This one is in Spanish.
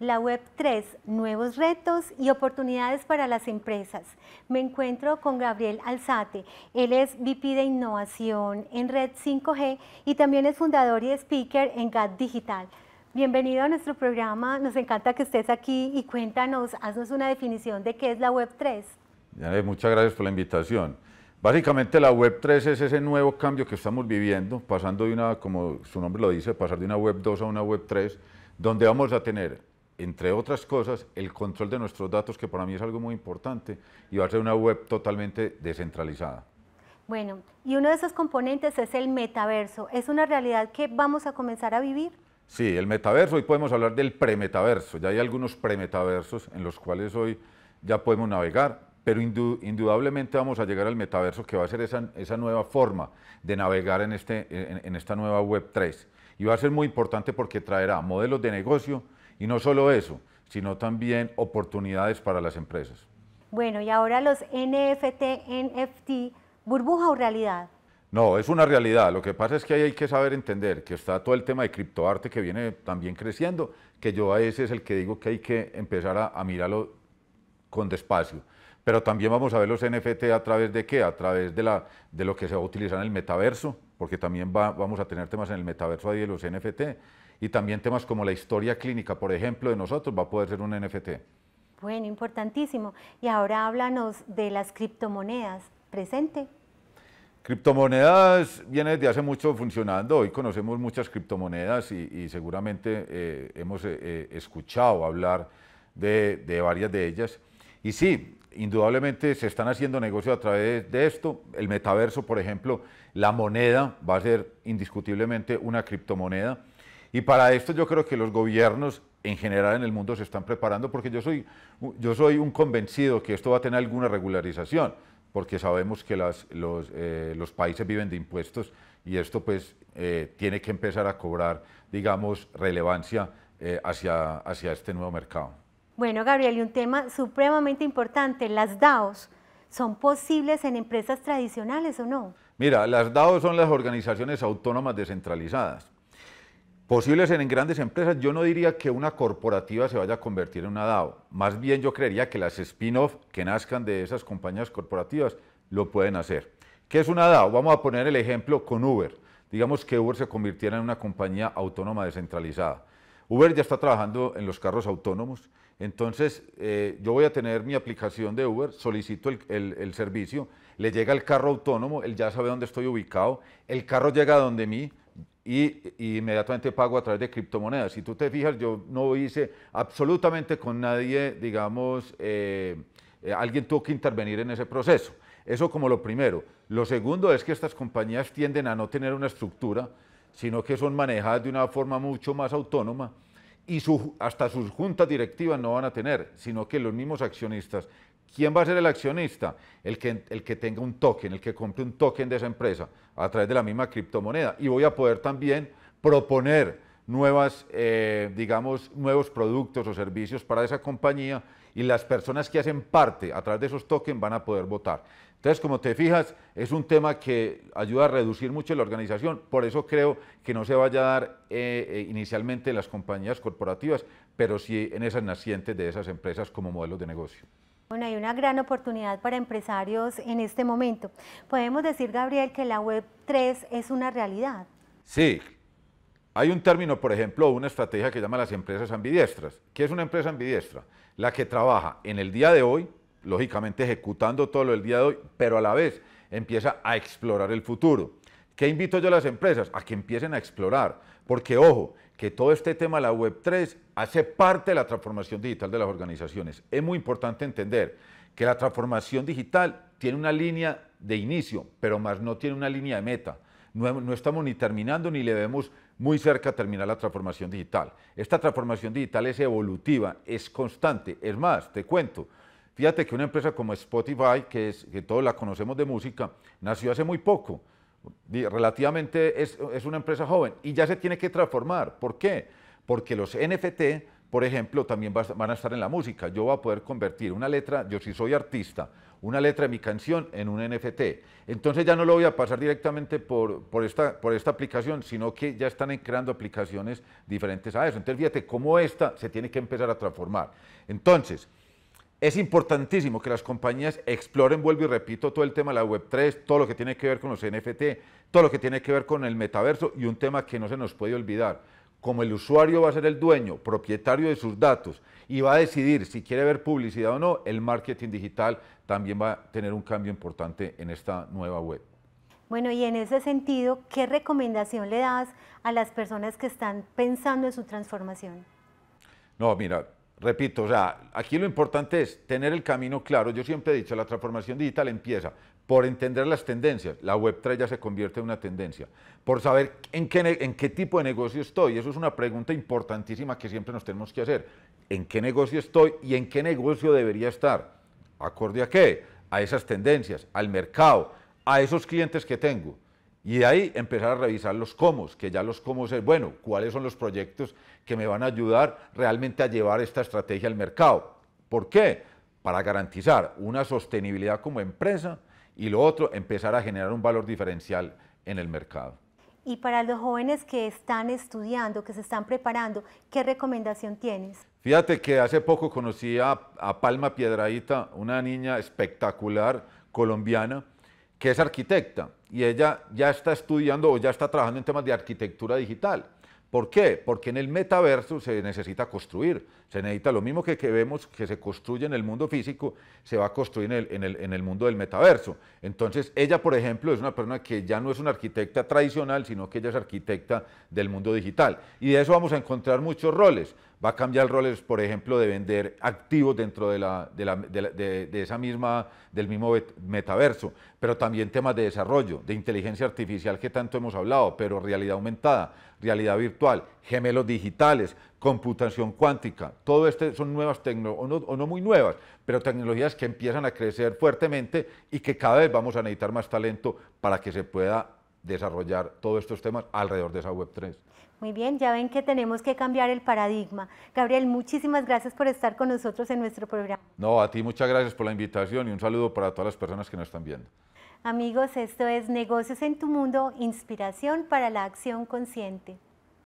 La Web 3, nuevos retos y oportunidades para las empresas. Me encuentro con Gabriel Alzate. Él es VP de Innovación en Red 5G y también es fundador y speaker en GAT Digital. Bienvenido a nuestro programa. Nos encanta que estés aquí y cuéntanos, haznos una definición de qué es la Web 3. Muchas gracias por la invitación. Básicamente la Web 3 es ese nuevo cambio que estamos viviendo, pasando de una, como su nombre lo dice, pasar de una Web 2 a una Web 3, donde vamos a tener entre otras cosas, el control de nuestros datos, que para mí es algo muy importante, y va a ser una web totalmente descentralizada. Bueno, y uno de esos componentes es el metaverso. ¿Es una realidad que vamos a comenzar a vivir? Sí, el metaverso, hoy podemos hablar del premetaverso. Ya hay algunos premetaversos en los cuales hoy ya podemos navegar, pero indudablemente vamos a llegar al metaverso que va a ser esa, nueva forma de navegar en, este, en esta nueva Web 3. Y va a ser muy importante porque traerá modelos de negocio, y no solo eso, sino también oportunidades para las empresas. Bueno, y ahora los NFT, NFT, burbuja o realidad. No, es una realidad. Lo que pasa es que ahí hay que saber entender que está todo el tema de criptoarte que viene también creciendo, que yo a ese es el que digo que hay que empezar a, mirarlo con despacio. Pero también vamos a ver los NFT a través de qué? A través de, la, de lo que se va a utilizar en el metaverso, porque también va, vamos a tener temas en el metaverso de los NFT y también temas como la historia clínica, por ejemplo, de nosotros va a poder ser un NFT. Bueno, importantísimo. Y ahora háblanos de las criptomonedas. Presente. Criptomonedas viene desde hace mucho funcionando. Hoy conocemos muchas criptomonedas y, seguramente eh, hemos eh, eh, escuchado hablar de, de, varias de ellas. Y sí, indudablemente se están haciendo negocios a través de esto. El metaverso, por ejemplo, la moneda va a ser indiscutiblemente una criptomoneda. Y para esto yo creo que los gobiernos en general en el mundo se están preparando porque yo soy, yo soy un convencido que esto va a tener alguna regularización, porque sabemos que eh, los, países viven de impuestos y esto pues eh, tiene que empezar a cobrar, digamos, relevancia eh, hacia, hacia este nuevo mercado. Bueno, Gabriel, y un tema supremamente importante, las DAOs, ¿son posibles en empresas tradicionales o no? Mira, las DAOs son las organizaciones autónomas descentralizadas posibles en grandes empresas, yo no diría que una corporativa se vaya a convertir en una DAO. Más bien yo creería que las spin-off que nazcan de esas compañías corporativas lo pueden hacer. ¿Qué es una DAO? Vamos a poner el ejemplo con Uber. Digamos que Uber se convirtiera en una compañía autónoma descentralizada. Uber ya está trabajando en los carros autónomos, entonces eh, yo voy a tener mi aplicación de Uber, solicito el, servicio, le llega el carro autónomo, él ya sabe dónde estoy ubicado, el carro llega a donde mí, y, inmediatamente pago a través de criptomonedas. Si tú te fijas, yo no hice absolutamente con nadie, digamos, eh, eh, alguien tuvo que intervenir en ese proceso. Eso como lo primero. Lo segundo es que estas compañías tienden a no tener una estructura, sino que son manejadas de una forma mucho más autónoma y hasta sus juntas directivas no van a tener, sino que los mismos accionistas. ¿Quién va a ser el accionista? El que, el que tenga un token, el que compre un token de esa empresa a través de la misma criptomoneda. Y voy a poder también proponer nuevas, eh, digamos, nuevos productos o servicios para esa compañía y las personas que hacen parte a través de esos tokens van a poder votar. Entonces, como te fijas, es un tema que ayuda a reducir mucho la organización, por eso creo que no se vaya a dar eh, eh, inicialmente en las compañías corporativas, pero sí en esas nacientes de esas empresas como modelos de negocio. Bueno, hay una gran oportunidad para empresarios en este momento. Podemos decir, Gabriel, que la Web 3 es una realidad. Sí, hay un término, por ejemplo, una estrategia que llama las empresas ambidiestras. ¿Qué es una empresa ambidiestra? La que trabaja en el día de hoy, lógicamente ejecutando todo lo del día de hoy, pero a la vez empieza a explorar el futuro. ¿Qué invito yo a las empresas? A que empiecen a explorar, porque ojo, que todo este tema de la Web3 hace parte de la transformación digital de las organizaciones. Es muy importante entender que la transformación digital tiene una línea de inicio, pero más no tiene una línea de meta no, estamos ni terminando ni le vemos muy cerca terminar la transformación digital. Esta transformación digital es evolutiva, es constante. Es más, te cuento, fíjate que una empresa como Spotify, que, es, que todos la conocemos de música, nació hace muy poco. Relativamente es, es una empresa joven y ya se tiene que transformar. ¿Por qué? Porque los NFT por ejemplo, también van a estar en la música. Yo voy a poder convertir una letra, yo si soy artista, una letra de mi canción en un NFT. Entonces ya no lo voy a pasar directamente por, esta, por esta aplicación, sino que ya están creando aplicaciones diferentes a eso. Entonces fíjate cómo esta se tiene que empezar a transformar. Entonces, es importantísimo que las compañías exploren, vuelvo y repito, todo el tema de la Web3, todo lo que tiene que ver con los NFT, todo lo que tiene que ver con el metaverso y un tema que no se nos puede olvidar como el usuario va a ser el dueño, propietario de sus datos y va a decidir si quiere ver publicidad o no, el marketing digital también va a tener un cambio importante en esta nueva web. Bueno, y en ese sentido, ¿qué recomendación le das a las personas que están pensando en su transformación? No, mira, repito, o sea, aquí lo importante es tener el camino claro. Yo siempre he dicho, la transformación digital empieza por entender las tendencias. La Web3 ya se convierte en una tendencia. Por saber en qué, en qué tipo de negocio estoy. Eso es una pregunta importantísima que siempre nos tenemos que hacer. ¿En qué negocio estoy y en qué negocio debería estar? ¿Acorde a qué? A esas tendencias, al mercado, a esos clientes que tengo. Y de ahí empezar a revisar los comos que ya los comos es, bueno, cuáles son los proyectos que me van a ayudar realmente a llevar esta estrategia al mercado. ¿Por qué? Para garantizar una sostenibilidad como empresa y lo otro, empezar a generar un valor diferencial en el mercado. Y para los jóvenes que están estudiando, que se están preparando, ¿qué recomendación tienes? Fíjate que hace poco conocí a, a Palma Piedradita, una niña espectacular colombiana que es arquitecta y ella ya está estudiando o ya está trabajando en temas de arquitectura digital. ¿Por qué? Porque en el metaverso se necesita construir se necesita lo mismo que, vemos que se construye en el mundo físico, se va a construir en el, mundo del metaverso. Entonces, ella, por ejemplo, es una persona que ya no es una arquitecta tradicional, sino que ella es arquitecta del mundo digital. Y de eso vamos a encontrar muchos roles. Va a cambiar roles, por ejemplo, de vender activos dentro de, la, de, de esa misma, del mismo metaverso, pero también temas de desarrollo, de inteligencia artificial que tanto hemos hablado, pero realidad aumentada, realidad virtual, gemelos digitales, computación cuántica. Todo esto son nuevas tecnologías, o, no, muy nuevas, pero tecnologías que empiezan a crecer fuertemente y que cada vez vamos a necesitar más talento para que se pueda desarrollar todos estos temas alrededor de esa Web 3. Muy bien, ya ven que tenemos que cambiar el paradigma. Gabriel, muchísimas gracias por estar con nosotros en nuestro programa. No, a ti muchas gracias por la invitación y un saludo para todas las personas que nos están viendo. Amigos, esto es Negocios en tu Mundo, inspiración para la acción consciente.